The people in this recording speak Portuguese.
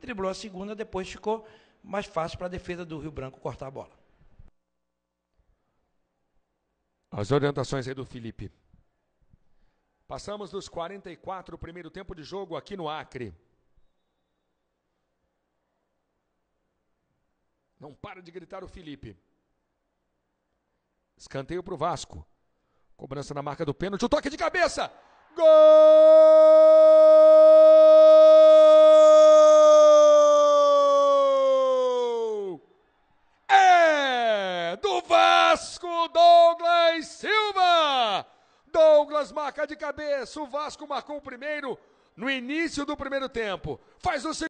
driblou a segunda, depois ficou mais fácil para a defesa do Rio Branco cortar a bola. As orientações aí do Felipe. Passamos dos 44, primeiro tempo de jogo aqui no Acre. Não para de gritar o Felipe. Escanteio para o Vasco. Cobrança na marca do pênalti. O toque de cabeça. Gol! Vasco, Douglas Silva. Douglas marca de cabeça. O Vasco marcou o primeiro no início do primeiro tempo. Faz o segundo.